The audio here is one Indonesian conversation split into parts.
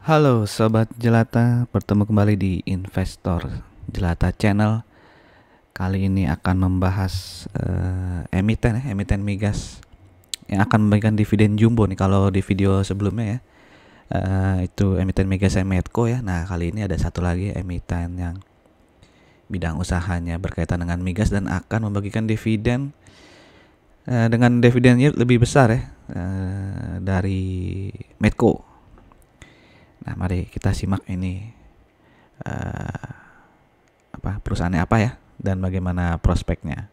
Halo Sobat Jelata, bertemu kembali di Investor Jelata Channel Kali ini akan membahas uh, emiten, eh, emiten migas Yang akan memberikan dividen jumbo nih kalau di video sebelumnya ya uh, Itu emiten migas Emetco ya Nah kali ini ada satu lagi emiten yang bidang usahanya berkaitan dengan migas Dan akan membagikan dividen uh, dengan dividennya lebih besar ya uh, dari Medco Nah, mari kita simak ini uh, apa perusahaannya apa ya dan bagaimana prospeknya.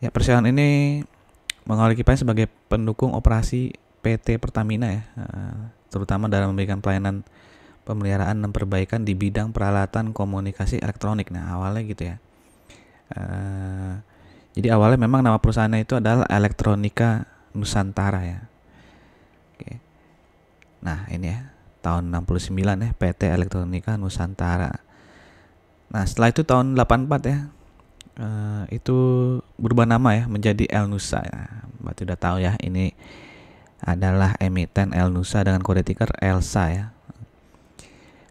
Ya, persiapan ini mengawali sebagai pendukung operasi PT Pertamina ya, uh, terutama dalam memberikan pelayanan pemeliharaan dan perbaikan di bidang peralatan komunikasi elektronik. Nah, awalnya gitu ya. Uh, jadi awalnya memang nama perusahaannya itu adalah Elektronika Nusantara ya. Nah, ini ya, tahun 69 ya PT Elektronika Nusantara. Nah, setelah itu tahun 84 ya. Uh, itu berubah nama ya menjadi El Nusa. Ya. Mbak sudah tahu ya ini adalah emiten El Nusa dengan kode ticker Elsa ya.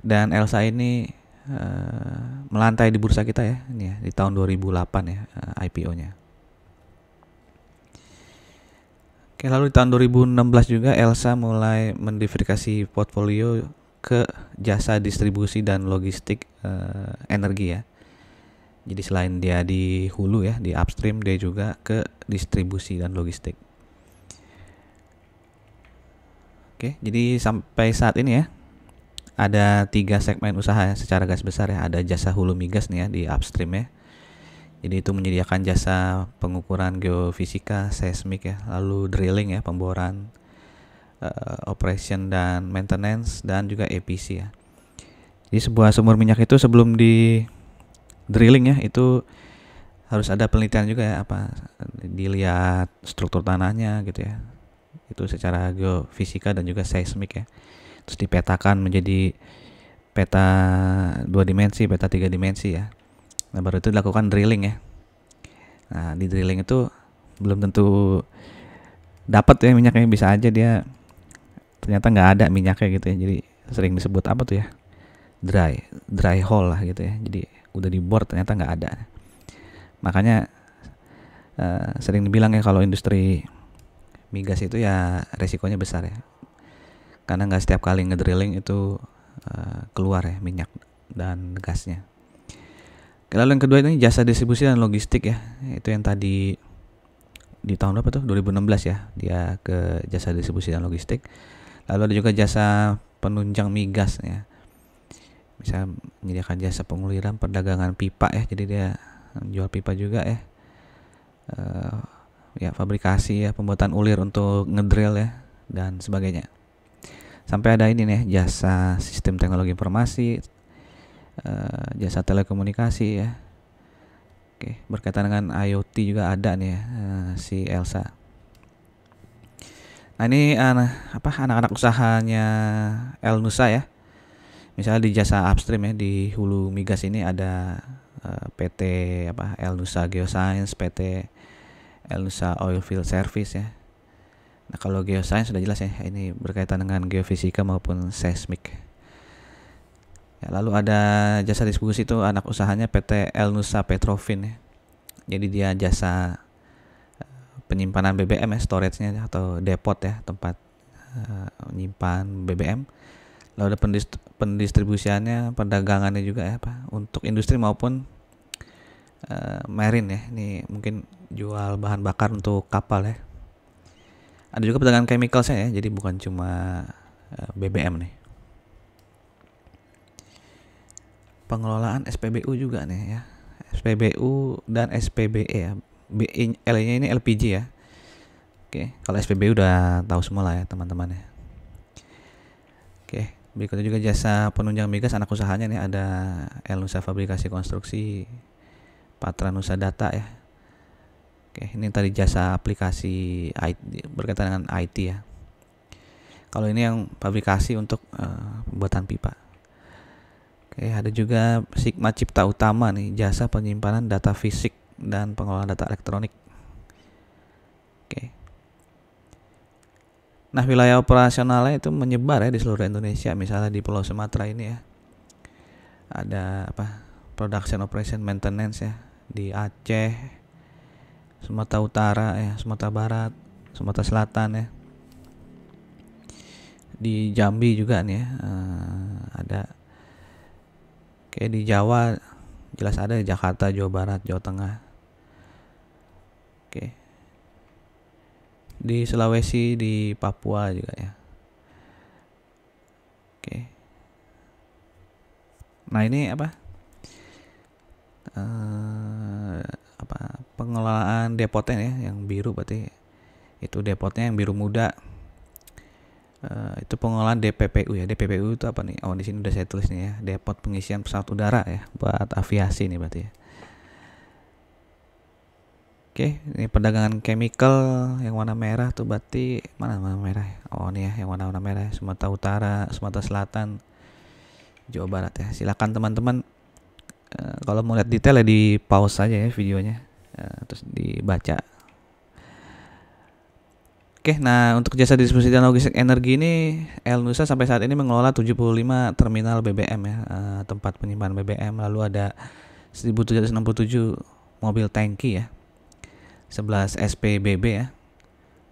Dan Elsa ini uh, melantai di bursa kita ya, ini ya di tahun 2008 ya uh, eh, IPO-nya. Oke, lalu di tahun 2016 juga Elsa mulai mendiversifikasi portfolio ke jasa distribusi dan logistik eh, energi ya. Jadi selain dia di hulu ya, di upstream dia juga ke distribusi dan logistik. Oke, jadi sampai saat ini ya ada tiga segmen usaha ya, secara gas besar ya. Ada jasa hulu migas nih ya di upstream ya jadi itu menyediakan jasa pengukuran geofisika, seismik ya, lalu drilling ya, pemboran, uh, operation dan maintenance dan juga EPC ya. Jadi sebuah sumur minyak itu sebelum di drilling ya itu harus ada penelitian juga ya apa dilihat struktur tanahnya gitu ya. Itu secara geofisika dan juga seismik ya. Terus dipetakan menjadi peta dua dimensi, peta tiga dimensi ya Nah baru itu dilakukan drilling ya. Nah di drilling itu belum tentu dapat ya minyaknya bisa aja dia ternyata nggak ada minyaknya gitu ya. Jadi sering disebut apa tuh ya dry dry hole lah gitu ya. Jadi udah di board ternyata nggak ada. Makanya uh, sering dibilang ya kalau industri migas itu ya resikonya besar ya. Karena nggak setiap kali ngedrilling itu uh, keluar ya minyak dan gasnya. Lalu yang kedua ini jasa distribusi dan logistik ya. Itu yang tadi di tahun berapa tuh? 2016 ya. Dia ke jasa distribusi dan logistik. Lalu ada juga jasa penunjang migas ya. Bisa menyediakan jasa penguliran perdagangan pipa ya. Jadi dia jual pipa juga ya. Uh, ya fabrikasi ya, pembuatan ulir untuk ngedrill ya dan sebagainya. Sampai ada ini nih jasa sistem teknologi informasi, Eh, jasa telekomunikasi ya. Oke, berkaitan dengan IoT juga ada nih ya, eh, si Elsa. Nah, ini uh, apa anak-anak usahanya El Nusa ya. Misalnya di jasa upstream ya di Hulu Migas ini ada uh, eh, PT apa El Nusa Geoscience, PT El Nusa Oilfield Service ya. Nah, kalau geoscience sudah jelas ya, ini berkaitan dengan geofisika maupun seismik. Ya, lalu ada jasa distribusi itu anak usahanya PT El Nusa Petrofin ya. Jadi dia jasa eh, penyimpanan BBM ya, storage-nya atau depot ya, tempat uh, eh, menyimpan BBM. Lalu ada pendist pendistribusiannya, perdagangannya juga ya, Pak, untuk industri maupun uh, marine ya. Ini mungkin jual bahan bakar untuk kapal ya. Ada juga perdagangan chemicalsnya ya, jadi bukan cuma BBM nih. pengelolaan SPBU juga nih ya. SPBU dan SPBE ya. L-nya ini LPG ya. Oke, kalau SPBU udah tahu semua lah ya teman-teman ya. Oke, berikutnya juga jasa penunjang migas anak usahanya nih ada Nusa Fabrikasi Konstruksi, Patra Nusa Data ya. Oke, ini tadi jasa aplikasi IT, berkaitan dengan IT ya. Kalau ini yang fabrikasi untuk uh, pembuatan pipa. Eh ada juga Sigma Cipta Utama nih, jasa penyimpanan data fisik dan pengelolaan data elektronik. Oke. Nah, wilayah operasionalnya itu menyebar ya di seluruh Indonesia, misalnya di Pulau Sumatera ini ya. Ada apa? Production Operation Maintenance ya di Aceh, Sumatera Utara ya, Sumatera Barat, Sumatera Selatan ya. Di Jambi juga nih ya, eh, ada Oke di Jawa jelas ada Jakarta Jawa Barat Jawa Tengah oke di Sulawesi di Papua juga ya oke nah ini apa uh, apa pengelolaan depotnya ya yang biru berarti itu depotnya yang biru muda Uh, itu pengolahan DPPU ya. DPPU itu apa nih? Oh, di sini udah saya tulis nih ya. Depot pengisian pesawat udara ya buat aviasi nih berarti ya. Oke, ini perdagangan chemical yang warna merah tuh berarti mana warna merah? Ya? Oh, ini ya yang warna-warna merah ya. Sumatera Utara, Sumatera Selatan, Jawa Barat ya. Silakan teman-teman uh, kalau mau lihat detail ya di pause aja ya videonya. Uh, terus dibaca Oke, nah untuk jasa distribusi dan logistik energi ini El Nusa sampai saat ini mengelola 75 terminal BBM ya, eh, tempat penyimpanan BBM, lalu ada 1767 mobil tanki ya, 11 SPBB ya,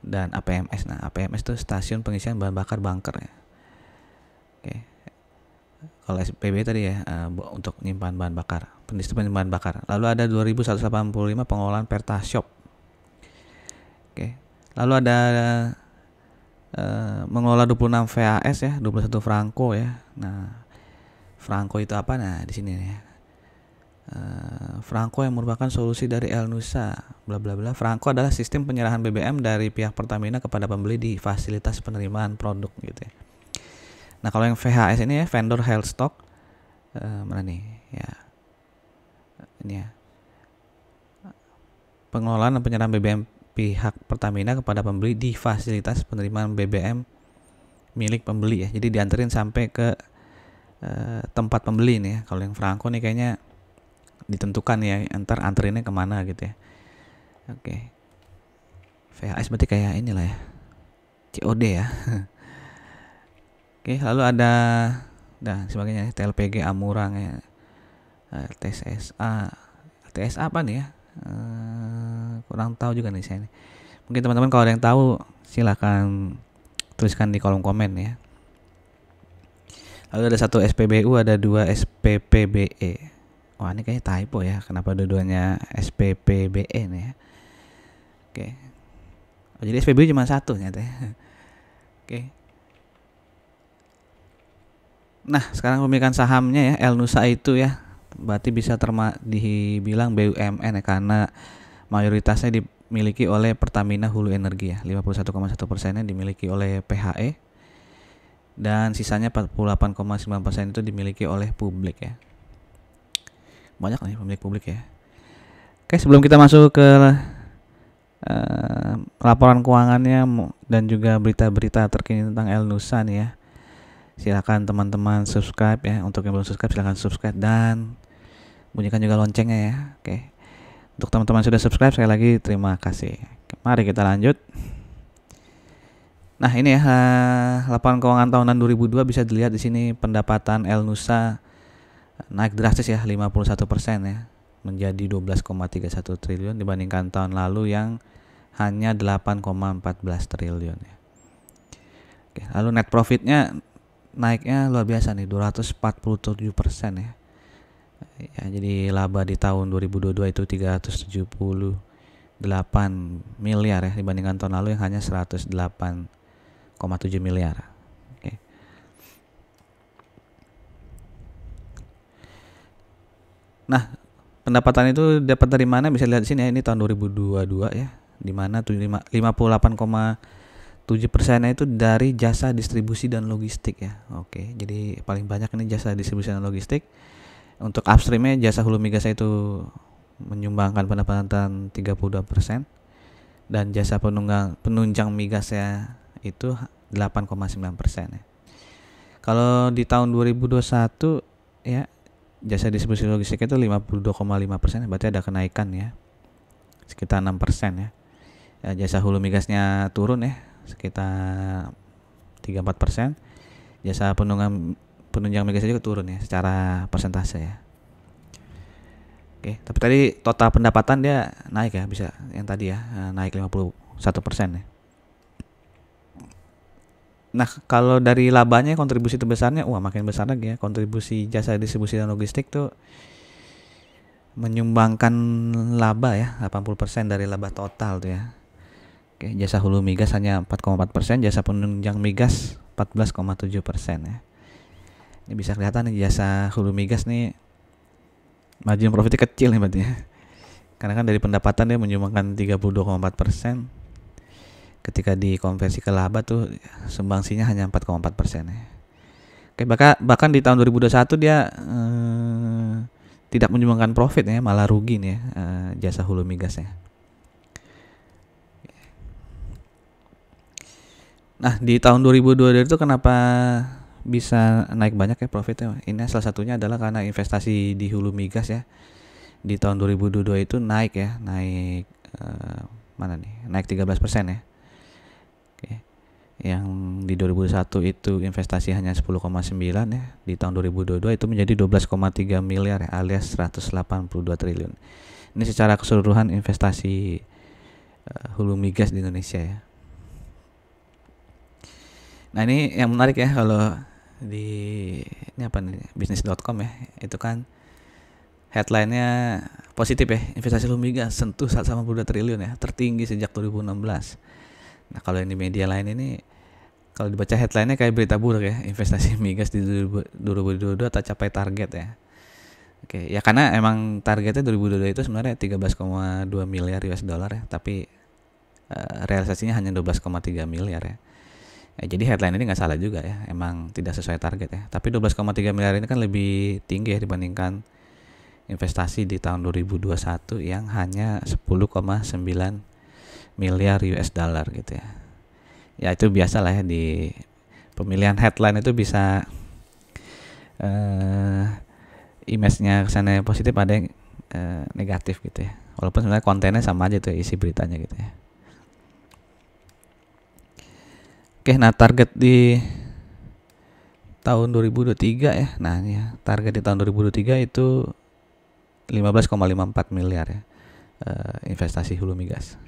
dan APMS. Nah, APMS itu stasiun pengisian bahan bakar bunker ya. Oke. Kalau SPB tadi ya eh, untuk penyimpanan bahan bakar, pendistribusian bahan bakar. Lalu ada 2185 pengelolaan Perta Shop. Oke, Lalu ada uh, mengelola 26 VAS ya, 21 franco ya. Nah, franco itu apa? Nah, di sini ya. Uh, franco yang merupakan solusi dari El Nusa, bla bla bla. Franco adalah sistem penyerahan BBM dari pihak Pertamina kepada pembeli di fasilitas penerimaan produk gitu ya. Nah, kalau yang VHS ini ya, vendor health stock uh, mana nih? Ya. Ini ya. Pengelolaan dan penyerahan BBM pihak Pertamina kepada pembeli di fasilitas penerimaan BBM milik pembeli ya. Jadi dianterin sampai ke eh, tempat pembeli nih ya. Kalau yang Franco nih kayaknya ditentukan ya antar anterinnya kemana gitu ya. Oke. Okay. VHS berarti kayak inilah ya. COD ya. Oke, lalu ada dan sebagainya TLPG Amurang ya. Eh, TSSA, TSA apa nih ya? Eh, kurang tahu juga nih saya mungkin teman-teman kalau ada yang tahu silahkan tuliskan di kolom komen ya lalu ada satu SPBU ada dua SPPBE wah ini kayaknya typo ya kenapa dua-duanya SPPBE nih ya oke oh, jadi SPBU cuma satu nih ya. oke nah sekarang pemilikan sahamnya ya El Nusa itu ya berarti bisa terma dibilang BUMN ya karena mayoritasnya dimiliki oleh Pertamina Hulu Energi ya 51,1 persennya dimiliki oleh PHE dan sisanya 48,9 persen itu dimiliki oleh publik ya banyak nih pemilik publik ya oke sebelum kita masuk ke uh, laporan keuangannya dan juga berita-berita terkini tentang El Nusa nih ya silahkan teman-teman subscribe ya untuk yang belum subscribe silahkan subscribe dan bunyikan juga loncengnya ya oke untuk teman-teman sudah subscribe sekali lagi terima kasih mari kita lanjut nah ini ya eh, laporan keuangan tahunan 2002 bisa dilihat di sini pendapatan El Nusa naik drastis ya 51% persen ya menjadi 12,31 triliun dibandingkan tahun lalu yang hanya 8,14 triliun ya. Oke, lalu net profitnya naiknya luar biasa nih 247 persen ya ya jadi laba di tahun 2022 itu 378 miliar ya dibandingkan tahun lalu yang hanya 108,7 miliar. Oke. Nah, pendapatan itu dapat dari mana bisa lihat di sini ya ini tahun 2022 ya di mana 58,7 persennya itu dari jasa distribusi dan logistik ya oke jadi paling banyak ini jasa distribusi dan logistik untuk upstreamnya jasa hulu migas itu menyumbangkan pendapatan 32% dan jasa penunggang penunjang migasnya itu 8,9% ya. Kalau di tahun 2021 ya jasa distribusi logistik itu 52,5% berarti ada kenaikan ya. Sekitar 6% ya. ya jasa hulu migasnya turun ya sekitar 3-4 persen. Jasa penunggang penunjang migas juga turun ya secara persentase ya. Oke, tapi tadi total pendapatan dia naik ya, bisa yang tadi ya, eh, naik 51% ya. Nah, kalau dari labanya kontribusi terbesarnya, wah makin besar lagi ya. Kontribusi jasa distribusi dan logistik tuh menyumbangkan laba ya, 80% dari laba total tuh ya. Oke, jasa hulu migas hanya 4,4%, jasa penunjang migas 14,7% ya. Ini bisa kelihatan nih jasa hulu migas nih margin profitnya kecil nih berarti ya. Karena kan dari pendapatan dia menyumbangkan 32,4 persen. Ketika dikonversi ke laba tuh sembangsinya hanya 4,4 persen ya. Oke, bahkan, bahkan di tahun 2021 dia eh, tidak menyumbangkan profit ya, malah rugi nih ya, eh, jasa hulu migasnya. Nah, di tahun 2022 itu kenapa bisa naik banyak ya profitnya. Ini salah satunya adalah karena investasi di hulu migas ya. Di tahun 2022 itu naik ya, naik eh, mana nih? Naik 13% ya. Oke. Yang di 2001 itu investasi hanya 10,9 ya. Di tahun 2022 itu menjadi 12,3 miliar ya, alias 182 triliun. Ini secara keseluruhan investasi eh, hulu migas di Indonesia ya. Nah ini yang menarik ya kalau di ini apa nih bisnis.com ya itu kan headlinenya positif ya investasi Lumigas sentuh saat sama puluh triliun ya tertinggi sejak 2016 nah kalau ini media lain ini kalau dibaca headlinenya kayak berita buruk ya investasi migas di 2022 tak capai target ya oke ya karena emang targetnya 2022 itu sebenarnya 13,2 miliar US dollar ya tapi uh, realisasinya hanya 12,3 miliar ya Ya, jadi headline ini nggak salah juga ya, emang tidak sesuai target ya. Tapi 12,3 miliar ini kan lebih tinggi ya dibandingkan investasi di tahun 2021 yang hanya 10,9 miliar US dollar gitu ya. Ya itu biasa lah ya di pemilihan headline itu bisa eh image-nya kesannya positif ada yang eh, negatif gitu ya. Walaupun sebenarnya kontennya sama aja tuh ya, isi beritanya gitu ya. Oke, nah target di tahun 2023 ya. Nah, ya, target di tahun 2023 itu 15,54 miliar ya. Eh, investasi hulu migas.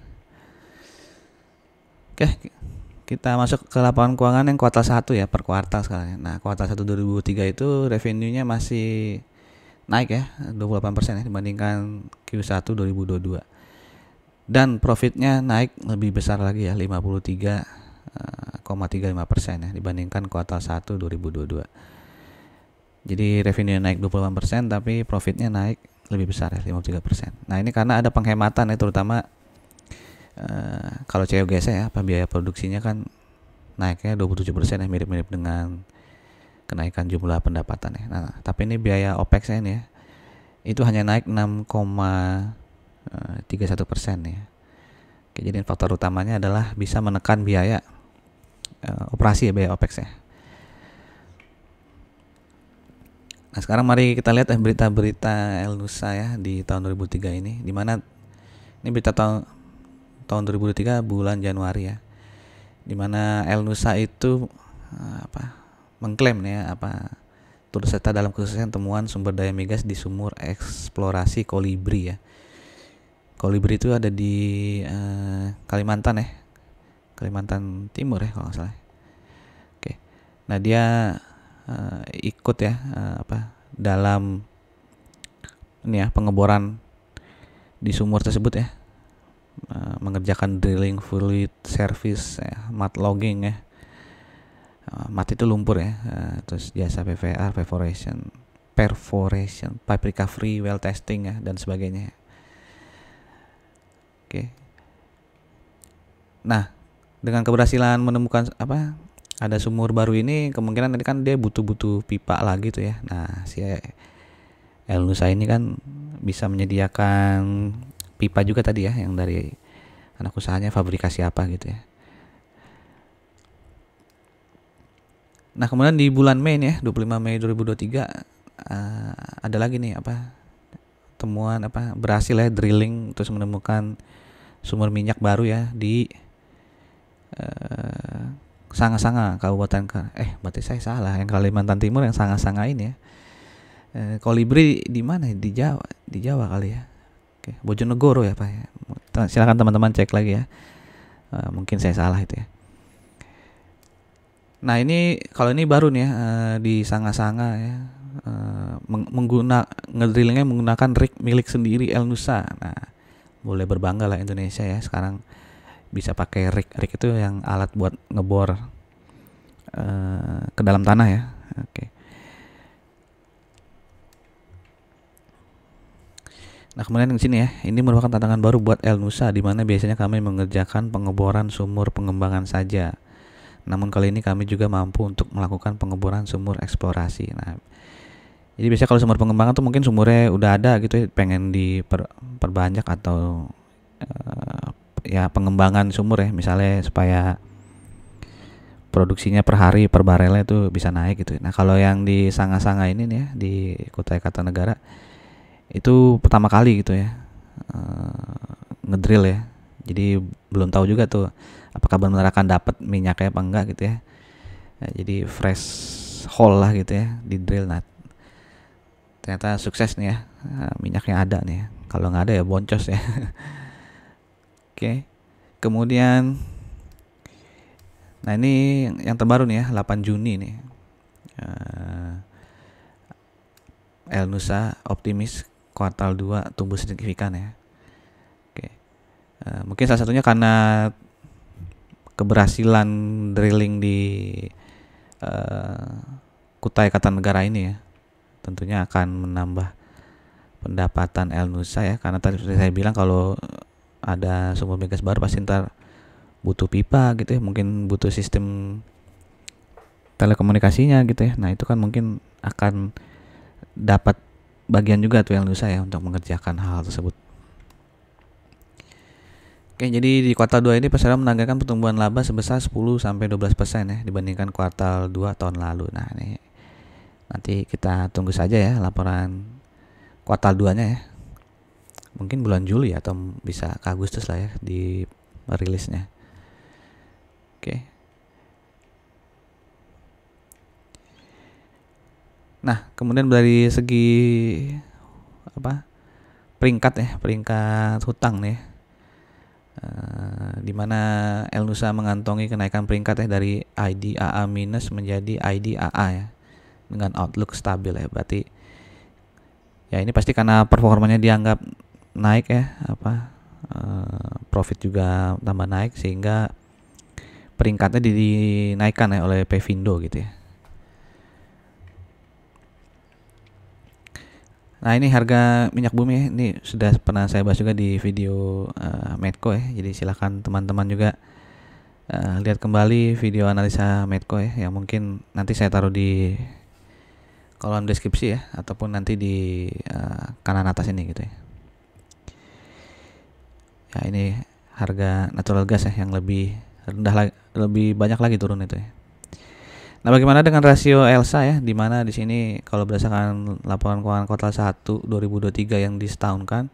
Oke, kita masuk ke laporan keuangan yang kuartal 1 ya, per kuartal sekarang. Ya. Nah, kuartal 1 2023 itu revenue-nya masih naik ya, 28% ya dibandingkan Q1 2022. Dan profitnya naik lebih besar lagi ya, 53 persen ya dibandingkan kuartal 1 2022. Jadi revenue naik 28 persen tapi profitnya naik lebih besar ya 53 persen. Nah ini karena ada penghematan ya terutama uh, kalau COGS ya apa biaya produksinya kan naiknya 27 persen ya mirip-mirip dengan kenaikan jumlah pendapatan ya. Nah tapi ini biaya OPEX ya, ini ya itu hanya naik 6,31 eh, persen ya. Oke, jadi faktor utamanya adalah bisa menekan biaya uh, operasi ya biaya OPEX ya. Nah sekarang mari kita lihat eh, berita-berita El Nusa ya di tahun 2003 ini, di mana ini berita tahun tahun 2003 bulan Januari ya, di mana El Nusa itu eh, apa mengklaim ya apa turut serta dalam kesuksesan temuan sumber daya migas di sumur eksplorasi Kolibri ya. Kolibri itu ada di eh, Kalimantan ya, Kalimantan Timur ya kalau nggak salah oke nah dia uh, ikut ya uh, apa dalam ini ya pengeboran di sumur tersebut ya uh, mengerjakan drilling fluid service ya, mat logging ya uh, mat itu lumpur ya uh, terus jasa PVR perforation perforation pipe recovery well testing ya dan sebagainya oke nah dengan keberhasilan menemukan apa ada sumur baru ini kemungkinan tadi kan dia butuh-butuh pipa lagi tuh ya. Nah, si e-, El Nusa ini kan bisa menyediakan pipa juga tadi ya yang dari anak usahanya fabrikasi apa gitu ya. Nah, kemudian di bulan Mei nih ya, 25 Mei 2023 uh, eh, ada lagi nih apa temuan apa berhasil ya drilling terus menemukan sumur minyak baru ya di eh, Sanga-Sanga Kabupaten ke eh berarti saya salah yang Kalimantan Timur yang Sanga-Sanga ini ya eh, kolibri di mana di Jawa di Jawa kali ya Oke, Bojonegoro ya pak ya silakan teman-teman cek lagi ya eh, mungkin saya salah itu ya nah ini kalau ini baru nih ya eh, di Sanga-Sanga ya eh, menggunakan ngedrillingnya menggunakan rig milik sendiri El Nusa nah boleh berbangga lah Indonesia ya sekarang bisa pakai rig rig itu yang alat buat ngebor uh, ke dalam tanah ya oke okay. Nah kemudian di sini ya, ini merupakan tantangan baru buat El Nusa di mana biasanya kami mengerjakan pengeboran sumur pengembangan saja. Namun kali ini kami juga mampu untuk melakukan pengeboran sumur eksplorasi. Nah, jadi biasanya kalau sumur pengembangan tuh mungkin sumurnya udah ada gitu ya, pengen diperbanyak atau uh, ya pengembangan sumur ya misalnya supaya produksinya per hari per barelnya itu bisa naik gitu. Nah kalau yang di Sanga-Sanga ini nih ya di Kota Kutai Negara itu pertama kali gitu ya eh, ngedrill ya. Jadi belum tahu juga tuh apakah benar akan dapat minyaknya apa enggak gitu ya. ya. jadi fresh hole lah gitu ya di drill. Nah ternyata sukses nih ya eh, minyaknya ada nih. Ya. Kalau nggak ada ya boncos ya. Oke. Kemudian nah ini yang terbaru nih ya, 8 Juni nih. Uh, El Nusa optimis kuartal 2 tumbuh signifikan ya. Oke. Uh, mungkin salah satunya karena keberhasilan drilling di uh, Kutai Kartanegara ini ya. Tentunya akan menambah pendapatan El Nusa ya karena tadi saya bilang kalau ada sumber migas baru pasti ntar butuh pipa gitu ya mungkin butuh sistem telekomunikasinya gitu ya nah itu kan mungkin akan dapat bagian juga tuh yang lusa ya untuk mengerjakan hal tersebut Oke, jadi di kuartal 2 ini pasar menanggalkan pertumbuhan laba sebesar 10 sampai 12% ya dibandingkan kuartal 2 tahun lalu. Nah, ini nanti kita tunggu saja ya laporan kuartal 2-nya ya mungkin bulan Juli atau bisa ke Agustus lah ya di rilisnya. Oke. Nah, kemudian dari segi apa? peringkat ya, peringkat hutang nih. Uh, di mana El Nusa mengantongi kenaikan peringkat ya dari IDAA minus menjadi IDAA ya dengan outlook stabil ya berarti ya ini pasti karena performanya dianggap naik ya apa uh, profit juga tambah naik sehingga peringkatnya dinaikkan ya oleh Pevindo gitu ya. Nah ini harga minyak bumi ya, ini sudah pernah saya bahas juga di video uh, Medco ya, jadi silahkan teman-teman juga uh, lihat kembali video analisa Medco ya, yang mungkin nanti saya taruh di kolom deskripsi ya, ataupun nanti di uh, kanan atas ini gitu ya ya ini harga natural gas ya yang lebih rendah lagi, lebih banyak lagi turun itu ya. Nah, bagaimana dengan rasio ELSA ya? Di mana di sini kalau berdasarkan laporan keuangan kuartal 1 2023 yang disetahunkan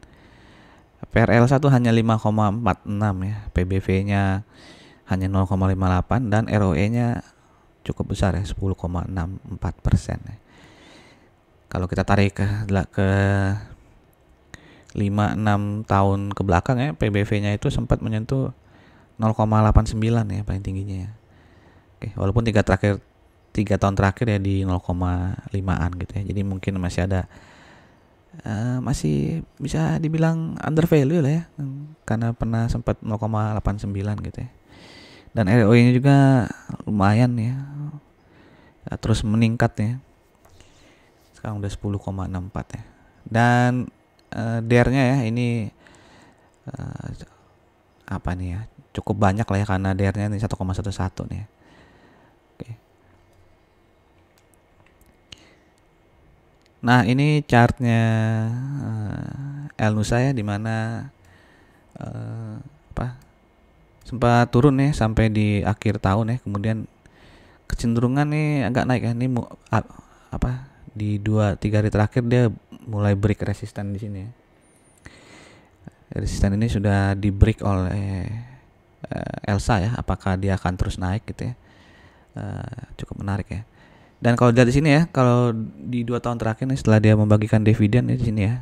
PR ELSA itu hanya 5,46 ya, PBV-nya hanya 0,58 dan ROE-nya cukup besar ya 10,64 persen. Ya. Kalau kita tarik ke, ke 5-6 tahun ke belakang ya PBV-nya itu sempat menyentuh 0,89 ya paling tingginya ya. Oke, walaupun tiga terakhir tiga tahun terakhir ya di 0,5an gitu ya. Jadi mungkin masih ada uh, masih bisa dibilang under value lah ya karena pernah sempat 0,89 gitu ya. Dan ROI-nya juga lumayan ya. Terus meningkat ya. Sekarang udah 10,64 ya. Dan uh, eh, dernya ya ini uh, apa nih ya cukup banyak lah ya karena dernya ini 1,11 nih ya. Oke. Nah ini chartnya uh, El Nusa ya dimana uh, apa sempat turun nih sampai di akhir tahun ya kemudian kecenderungan nih agak naik ya ini mu, apa di dua tiga hari terakhir dia mulai break resisten di sini. Resisten ini sudah di break oleh eh, Elsa ya, apakah dia akan terus naik gitu ya? Eh, cukup menarik ya. Dan kalau di sini ya, kalau di dua tahun terakhir nih setelah dia membagikan dividen di sini ya,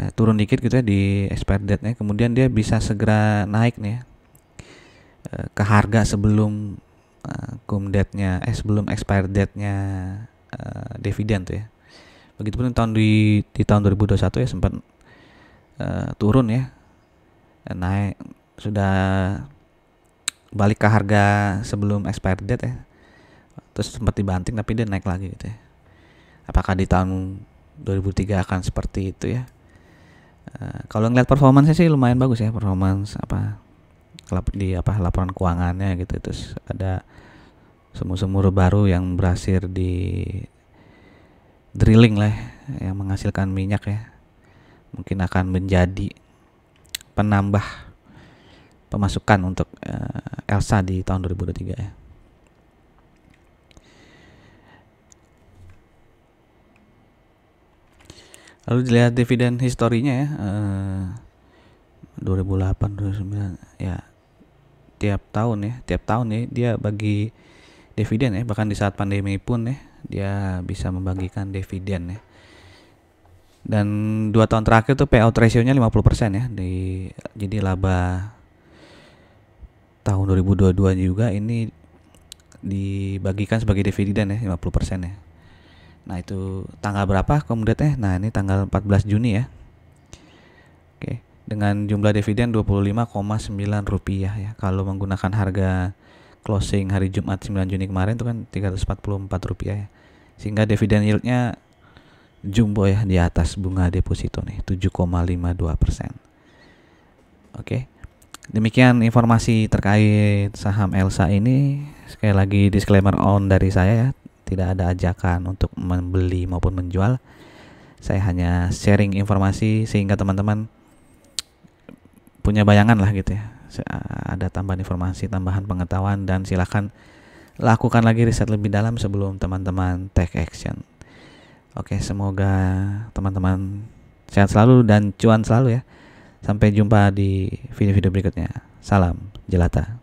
eh, turun dikit gitu ya di expired date-nya, kemudian dia bisa segera naik nih ya, uh, ke harga sebelum uh, cum date-nya, eh sebelum expired date-nya uh, dividen tuh ya Begitupun tahun di, di tahun 2021 ya sempat uh, turun ya. Eh, naik sudah balik ke harga sebelum expired date ya. Terus sempat dibanting tapi dia naik lagi gitu ya. Apakah di tahun 2003 akan seperti itu ya? Uh, kalau ngeliat performance sih lumayan bagus ya performance apa di apa laporan keuangannya gitu terus ada sumur-sumur baru yang berhasil di drilling lah ya, yang menghasilkan minyak ya mungkin akan menjadi penambah pemasukan untuk uh, Elsa di tahun 2023 ya. Lalu dilihat dividen historinya ya uh, 2008 2009 ya tiap tahun ya tiap tahun ya dia bagi dividen ya bahkan di saat pandemi pun ya dia bisa membagikan dividen ya dan dua tahun terakhir tuh payout ratio-nya 50% ya di jadi laba tahun 2022 juga ini dibagikan sebagai dividen ya 50% ya nah itu tanggal berapa kemudian ya? nah ini tanggal 14 Juni ya oke dengan jumlah dividen 25,9 rupiah ya kalau menggunakan harga closing hari Jumat 9 Juni kemarin itu kan 344 rupiah ya. Sehingga dividen yieldnya jumbo ya di atas bunga deposito nih 7,52 persen. Oke, demikian informasi terkait saham Elsa ini. Sekali lagi disclaimer on dari saya ya, tidak ada ajakan untuk membeli maupun menjual. Saya hanya sharing informasi sehingga teman-teman punya bayangan lah gitu ya ada tambahan informasi, tambahan pengetahuan dan silakan lakukan lagi riset lebih dalam sebelum teman-teman take action. Oke, semoga teman-teman sehat selalu dan cuan selalu ya. Sampai jumpa di video-video berikutnya. Salam jelata.